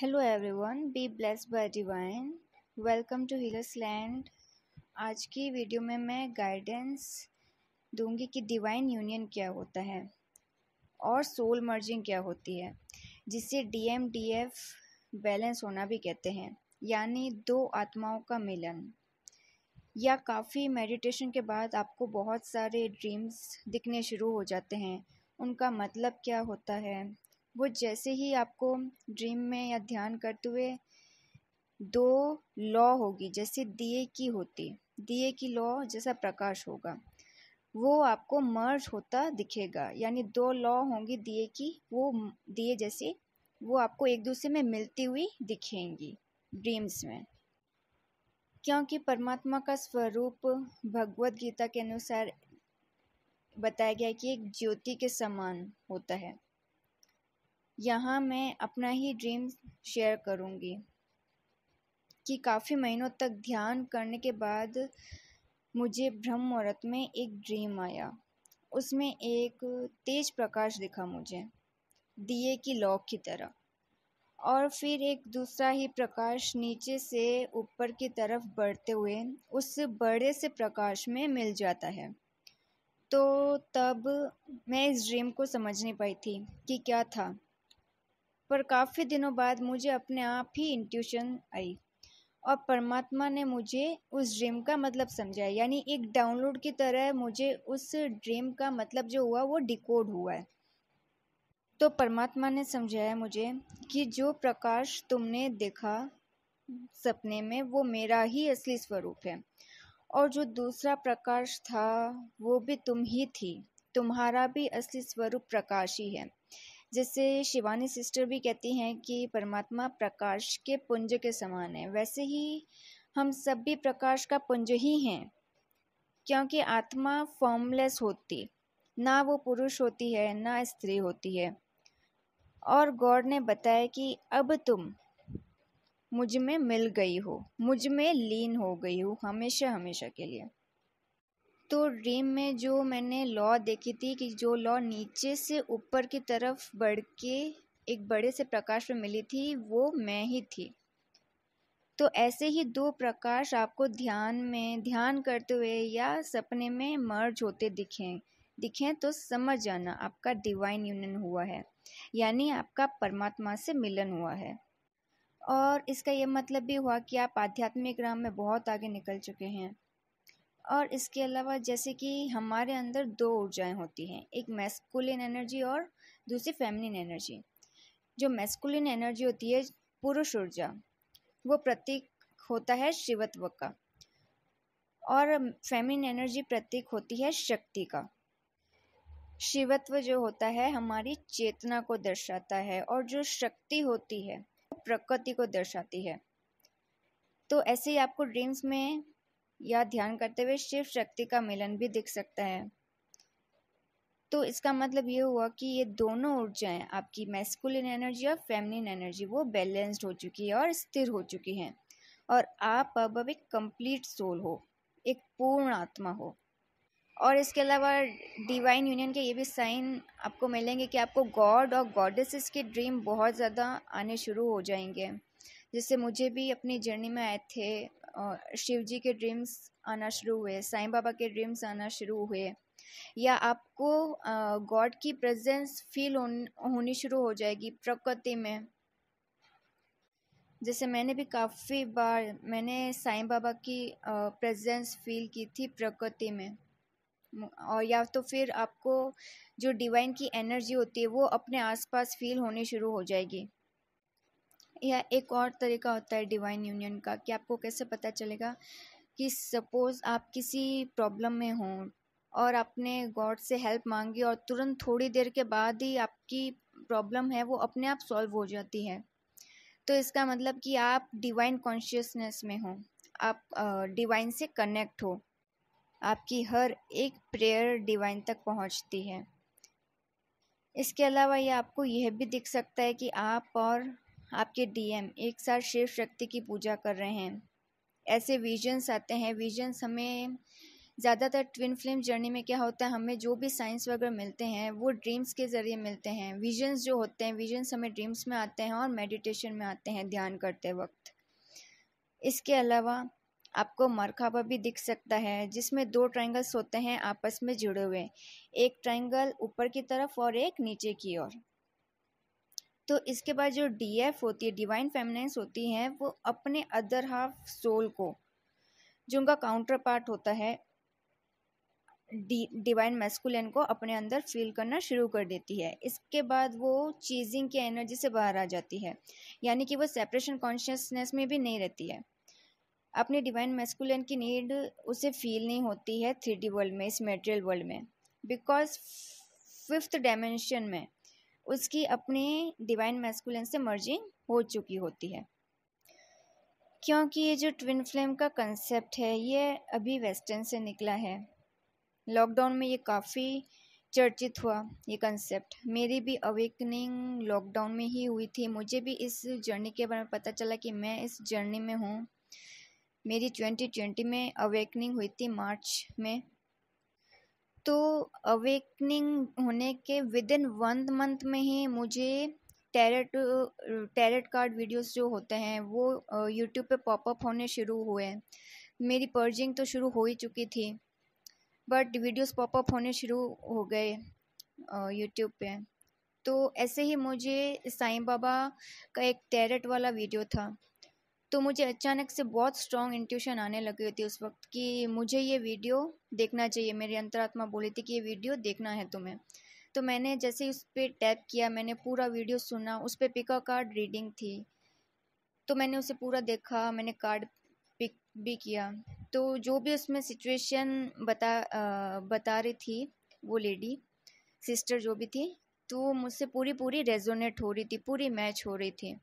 hello everyone be blessed by divine welcome to healers land आज की video में मैं गाइडेंस दूंगी कि डिवाइन यूनियन क्या होता है और सोल मर्जिंग क्या होती है जिसे डीएमडीएफ बैलेंस होना भी कहते हैं यानी दो आत्माओं का मिलन या काफ़ी मेडिटेशन के बाद आपको बहुत सारे ड्रीम्स दिखने शुरू हो जाते हैं उनका मतलब क्या होता है वो जैसे ही आपको ड्रीम में या ध्यान करते हुए दो लॉ होगी जैसे दिए की होती दिए की लॉ जैसा प्रकाश होगा वो आपको मर्ज होता दिखेगा यानी दो लॉ होंगी दिए की वो दिए जैसे वो आपको एक दूसरे में मिलती हुई दिखेंगी ड्रीम्स में क्योंकि परमात्मा का स्वरूप भगवत गीता के अनुसार बताया गया कि एक ज्योति के समान होता है यहाँ मैं अपना ही ड्रीम शेयर करूँगी कि काफ़ी महीनों तक ध्यान करने के बाद मुझे ब्रह्म मुहूर्त में एक ड्रीम आया उसमें एक तेज प्रकाश दिखा मुझे दिए की लौक की तरह और फिर एक दूसरा ही प्रकाश नीचे से ऊपर की तरफ बढ़ते हुए उस बड़े से प्रकाश में मिल जाता है तो तब मैं इस ड्रीम को समझ नहीं पाई थी कि क्या था पर काफ़ी दिनों बाद मुझे अपने आप ही इंट्यूशन आई और परमात्मा ने मुझे उस ड्रीम का मतलब समझाया यानी एक डाउनलोड की तरह मुझे उस ड्रीम का मतलब जो हुआ वो डिकोड हुआ है तो परमात्मा ने समझाया मुझे कि जो प्रकाश तुमने देखा सपने में वो मेरा ही असली स्वरूप है और जो दूसरा प्रकाश था वो भी तुम ही थी तुम्हारा भी असली स्वरूप प्रकाश ही है जैसे शिवानी सिस्टर भी कहती हैं कि परमात्मा प्रकाश के पुंज के समान है वैसे ही हम सब भी प्रकाश का पुंज ही हैं क्योंकि आत्मा फॉर्मलेस होती ना वो पुरुष होती है ना स्त्री होती है और गॉड ने बताया कि अब तुम मुझ में मिल गई हो मुझ में लीन हो गई हो हमेशा हमेशा के लिए तो ड्रीम में जो मैंने लॉ देखी थी कि जो लॉ नीचे से ऊपर की तरफ बढ़ के एक बड़े से प्रकाश में मिली थी वो मैं ही थी तो ऐसे ही दो प्रकाश आपको ध्यान में ध्यान करते हुए या सपने में मर्ज होते दिखें दिखें तो समझ जाना आपका डिवाइन यूनियन हुआ है यानी आपका परमात्मा से मिलन हुआ है और इसका यह मतलब भी हुआ कि आप आध्यात्मिक राम में बहुत आगे निकल चुके हैं और इसके अलावा जैसे कि हमारे अंदर दो ऊर्जाएं होती हैं एक मैस्कुलिन एनर्जी और दूसरी फेमिनिन एनर्जी जो मैस्कुलिन एनर्जी होती है पुरुष ऊर्जा वो प्रतीक होता है शिवत्व का और फेमिनिन एनर्जी प्रतीक होती है शक्ति का शिवत्व जो होता है हमारी चेतना को दर्शाता है और जो शक्ति होती है वो प्रकृति को दर्शाती है तो ऐसे ही आपको ड्रीम्स में या ध्यान करते हुए शिव शक्ति का मिलन भी दिख सकता है तो इसका मतलब ये हुआ कि ये दोनों ऊर्जाएं आपकी मैस्कुलिन एनर्जी और फेमिनिन एनर्जी वो बैलेंस्ड हो चुकी है और स्थिर हो चुकी हैं और आप अब अब एक कंप्लीट सोल हो एक पूर्ण आत्मा हो और इसके अलावा डिवाइन यूनियन के ये भी साइन आपको मिलेंगे कि आपको गॉड और गॉडेसेस के ड्रीम बहुत ज़्यादा आने शुरू हो जाएंगे जैसे मुझे भी अपनी जर्नी में आए थे शिव जी के ड्रीम्स आना शुरू हुए साईं बाबा के ड्रीम्स आना शुरू हुए या आपको गॉड की प्रेजेंस फील होनी शुरू हो जाएगी प्रकृति में जैसे मैंने भी काफ़ी बार मैंने साईं बाबा की प्रेजेंस फील की थी प्रकृति में और या तो फिर आपको जो डिवाइन की एनर्जी होती है वो अपने आसपास फील होनी शुरू हो जाएगी या एक और तरीका होता है डिवाइन यूनियन का कि आपको कैसे पता चलेगा कि सपोज़ आप किसी प्रॉब्लम में हों और आपने गॉड से हेल्प मांगी और तुरंत थोड़ी देर के बाद ही आपकी प्रॉब्लम है वो अपने आप सॉल्व हो जाती है तो इसका मतलब कि आप डिवाइन कॉन्शियसनेस में हो आप डिवाइन से कनेक्ट हो आपकी हर एक प्रेयर डिवाइन तक पहुंचती है इसके अलावा ये आपको यह भी दिख सकता है कि आप और आपके डीएम एक साथ शिव शक्ति की पूजा कर रहे हैं ऐसे विजन्स आते हैं विजन्स हमें ज़्यादातर ट्विन फ्लेम जर्नी में क्या होता है हमें जो भी साइंस वगैरह मिलते हैं वो ड्रीम्स के ज़रिए मिलते हैं विजन्स जो होते हैं विजन्स हमें ड्रीम्स में आते हैं और मेडिटेशन में आते हैं ध्यान करते वक्त इसके अलावा आपको मरखाबा भी दिख सकता है जिसमें दो ट्रायंगल्स होते हैं आपस में जुड़े हुए एक ट्रायंगल ऊपर की तरफ और एक नीचे की ओर तो इसके बाद जो डी एफ होती है डिवाइन फेमिनेंस होती हैं वो अपने अदर हाफ सोल को जो उनका काउंटर पार्ट होता है डी डिवाइन मेस्कुलन को अपने अंदर फील करना शुरू कर देती है इसके बाद वो चीजिंग की एनर्जी से बाहर आ जाती है यानी कि वो सेपरेशन कॉन्शियसनेस में भी नहीं रहती है अपने डिवाइन मेस्कुलन की नीड उसे फील नहीं होती है थ्री वर्ल्ड में इस मेटेरियल वर्ल्ड में बिकॉज फिफ्थ डायमेंशन में उसकी अपने डिवाइन मैस्कुलिन से मर्जिंग हो चुकी होती है क्योंकि ये जो ट्विन फ्लेम का कंसेप्ट है ये अभी वेस्टर्न से निकला है लॉकडाउन में ये काफ़ी चर्चित हुआ ये कंसेप्ट मेरी भी अवेकनिंग लॉकडाउन में ही हुई थी मुझे भी इस जर्नी के बारे में पता चला कि मैं इस जर्नी में हूँ मेरी ट्वेंटी ट्वेंटी में अवेकनिंग हुई थी मार्च में तो अवेकनिंग होने के विद इन वन मंथ में ही मुझे टैरेट टैरेट कार्ड वीडियोस जो होते हैं वो यूट्यूब पे पॉपअप होने शुरू हुए मेरी पर्जिंग तो शुरू हो ही चुकी थी बट वीडियोस पॉपअप होने शुरू हो गए यूट्यूब पे तो ऐसे ही मुझे साईं बाबा का एक टैरेट वाला वीडियो था तो मुझे अचानक से बहुत स्ट्रॉन्ग इंट्यूशन आने लगी थी उस वक्त कि मुझे ये वीडियो देखना चाहिए मेरी अंतरात्मा बोली थी कि ये वीडियो देखना है तुम्हें तो मैंने जैसे उस पर टैप किया मैंने पूरा वीडियो सुना उस पर पिका कार्ड रीडिंग थी तो मैंने उसे पूरा देखा मैंने कार्ड पिक भी किया तो जो भी उसमें सिचुएशन बता आ, बता रही थी वो लेडी सिस्टर जो भी थी तो मुझसे पूरी पूरी रेजोनेट हो रही थी पूरी मैच हो रही थी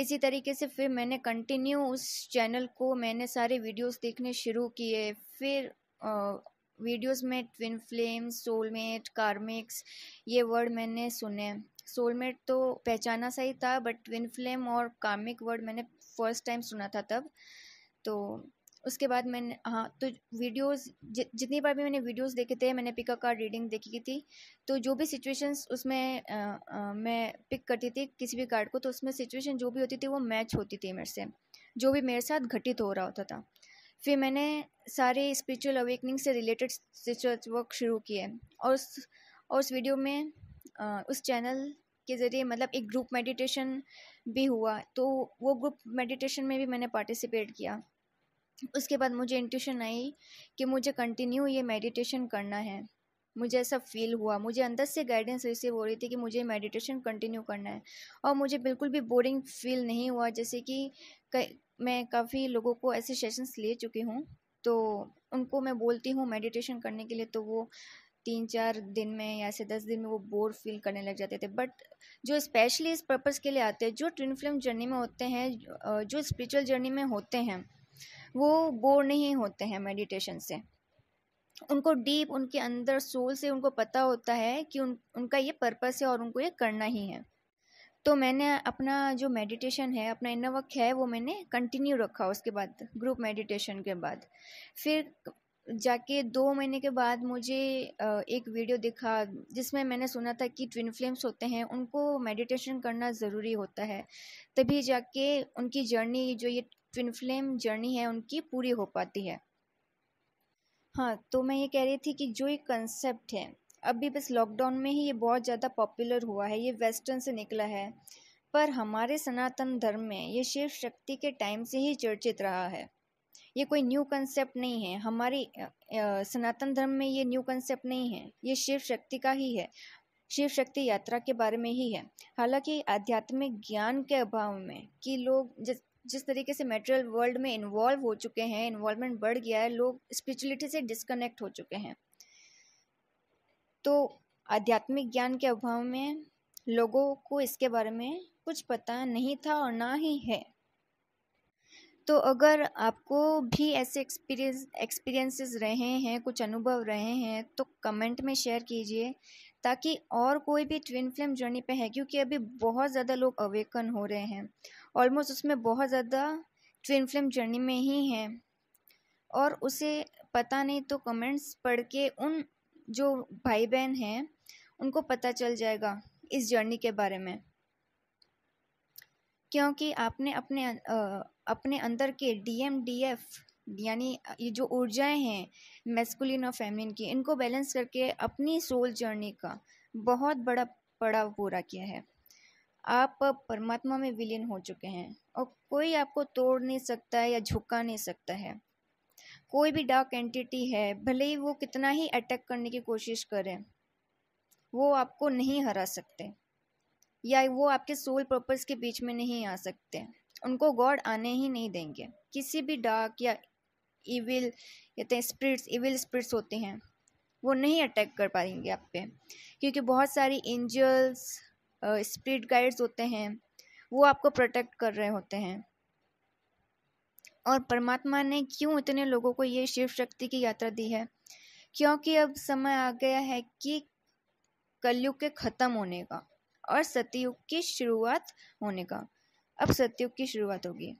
इसी तरीके से फिर मैंने कंटिन्यू उस चैनल को मैंने सारे वीडियोस देखने शुरू किए फिर वीडियोस में ट्विन फ्लेम सोलमेट कार्मिक्स ये वर्ड मैंने सुने सोलमेट तो पहचाना सही था बट ट्विन फ्लेम और कार्मिक वर्ड मैंने फर्स्ट टाइम सुना था तब तो उसके बाद मैंने हाँ तो वीडियोस जि, जितनी बार भी मैंने वीडियोस देखे थे मैंने पिकअप कार्ड रीडिंग देखी की थी तो जो भी सिचुएशंस उसमें आ, आ, मैं पिक करती थी किसी भी कार्ड को तो उसमें सिचुएशन जो भी होती थी वो मैच होती थी मेरे से जो भी मेरे साथ घटित हो रहा होता था फिर मैंने सारे स्पिरिचुअल अवेकनिंग से रिलेटेड रिसर्च वर्क शुरू किए और उस और उस वीडियो में आ, उस चैनल के ज़रिए मतलब एक ग्रुप मेडिटेशन भी हुआ तो वो ग्रुप मेडिटेशन में भी मैंने पार्टिसिपेट किया उसके बाद मुझे इंट्यूशन आई कि मुझे कंटिन्यू ये मेडिटेशन करना है मुझे ऐसा फील हुआ मुझे अंदर से गाइडेंस रिसीव हो रही थी कि मुझे मेडिटेशन कंटिन्यू करना है और मुझे बिल्कुल भी बोरिंग फील नहीं हुआ जैसे कि मैं काफ़ी लोगों को ऐसे सेशंस ले चुकी हूँ तो उनको मैं बोलती हूँ मेडिटेशन करने के लिए तो वो तीन चार दिन में या ऐसे दस दिन में वो बोर फील करने लग जाते थे बट जो स्पेशली इस पर्पज़ के लिए आते हैं जो ट्विन फिल्म जर्नी में होते हैं जो स्पिरिचुअल जर्नी में होते हैं वो बोर नहीं होते हैं मेडिटेशन से उनको डीप उनके अंदर सोल से उनको पता होता है कि उन उनका ये पर्पस है और उनको ये करना ही है तो मैंने अपना जो मेडिटेशन है अपना इन वक्त है वो मैंने कंटिन्यू रखा उसके बाद ग्रुप मेडिटेशन के बाद फिर जाके दो महीने के बाद मुझे एक वीडियो दिखा जिसमें मैंने सुना था कि ट्विन फ्लेम्स होते हैं उनको मेडिटेशन करना ज़रूरी होता है तभी जाके उनकी जर्नी जो ये ट्विन फ्लेम जर्नी है उनकी पूरी हो पाती है हाँ तो मैं ये कह रही थी कि जो ये कंसेप्ट है अभी बस लॉकडाउन में ही ये बहुत ज़्यादा पॉपुलर हुआ है ये वेस्टर्न से निकला है पर हमारे सनातन धर्म में ये शिव शक्ति के टाइम से ही चर्चित रहा है ये कोई न्यू कंसेप्ट नहीं है हमारे सनातन धर्म में ये न्यू कंसेप्ट नहीं है ये शिव शक्ति का ही है शिव शक्ति यात्रा के बारे में ही है हालांकि आध्यात्मिक ज्ञान के अभाव में कि लोग जिस तरीके से मेटेरियल वर्ल्ड में इन्वॉल्व हो चुके हैं इन्वॉल्वमेंट बढ़ गया है लोग स्पिरिचुअलिटी से डिस्कनेक्ट हो चुके हैं तो आध्यात्मिक ज्ञान के अभाव में लोगों को इसके बारे में कुछ पता नहीं था और ना ही है तो अगर आपको भी ऐसे एक्सपीरियंस एक्सपीरियंसेस रहे हैं कुछ अनुभव रहे हैं तो कमेंट में शेयर कीजिए ताकि और कोई भी ट्विन फ्लेम जर्नी पे है क्योंकि अभी बहुत ज़्यादा लोग अवेकन हो रहे हैं ऑलमोस्ट उसमें बहुत ज़्यादा ट्विन फ्लेम जर्नी में ही हैं और उसे पता नहीं तो कमेंट्स पढ़ के उन जो भाई बहन हैं उनको पता चल जाएगा इस जर्नी के बारे में क्योंकि आपने अपने अपने अंदर के डी एम डी एफ यानी ये जो ऊर्जाएं हैं मेस्कुलिन और फेमिन की इनको बैलेंस करके अपनी सोल जर्नी का बहुत बड़ा पड़ाव पूरा किया है आप परमात्मा में विलीन हो चुके हैं और कोई आपको तोड़ नहीं सकता है या झुका नहीं सकता है कोई भी डार्क एंटिटी है भले ही वो कितना ही अटैक करने की कोशिश करें वो आपको नहीं हरा सकते या वो आपके सोल पर्पस के बीच में नहीं आ सकते उनको गॉड आने ही नहीं देंगे किसी भी डार्क या ईविल कहते हैं स्प्रिट्स ईविल स्प्रिट्स होते हैं वो नहीं अटैक कर पाएंगे आप पे क्योंकि बहुत सारी एंजल्स स्प्रिट गाइड्स होते हैं वो आपको प्रोटेक्ट कर रहे होते हैं और परमात्मा ने क्यों इतने लोगों को ये शिव शक्ति की यात्रा दी है क्योंकि अब समय आ गया है कि कलयुग के ख़त्म होने का और सतयुग की शुरुआत होने का अब सतयुग की शुरुआत होगी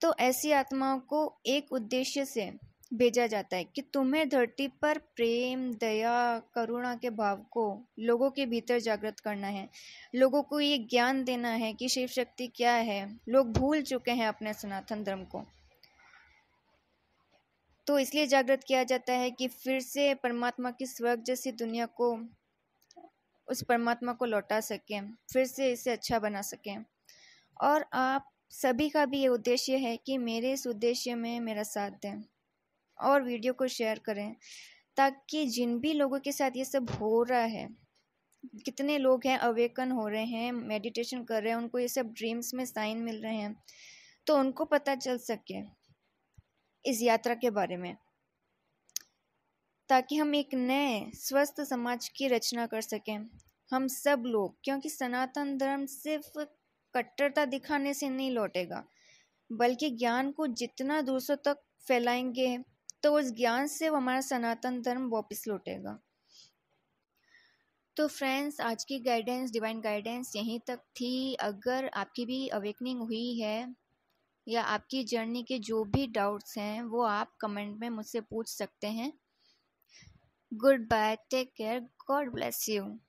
तो ऐसी आत्माओं को एक उद्देश्य से भेजा जाता है कि तुम्हें धरती पर प्रेम दया करुणा के भाव को लोगों के भीतर जागृत करना है लोगों को ये ज्ञान देना है कि शिव शक्ति क्या है लोग भूल चुके हैं अपने सनातन धर्म को तो इसलिए जागृत किया जाता है कि फिर से परमात्मा की स्वर्ग जैसी दुनिया को उस परमात्मा को लौटा सकें फिर से इसे अच्छा बना सकें और आप सभी का भी ये उद्देश्य है कि मेरे इस उद्देश्य में मेरा साथ दें और वीडियो को शेयर करें ताकि जिन भी लोगों के साथ ये सब हो रहा है कितने लोग हैं अवेकन हो रहे हैं मेडिटेशन कर रहे हैं उनको ये सब ड्रीम्स में साइन मिल रहे हैं तो उनको पता चल सके इस यात्रा के बारे में ताकि हम एक नए स्वस्थ समाज की रचना कर सकें हम सब लोग क्योंकि सनातन धर्म सिर्फ कट्टरता दिखाने से नहीं लौटेगा बल्कि ज्ञान को जितना दूसरों तक फैलाएंगे तो उस ज्ञान से वो हमारा सनातन धर्म वापस लौटेगा तो फ्रेंड्स आज की गाइडेंस डिवाइन गाइडेंस यहीं तक थी अगर आपकी भी अवेकनिंग हुई है या आपकी जर्नी के जो भी डाउट्स हैं वो आप कमेंट में मुझसे पूछ सकते हैं good bye take care God bless you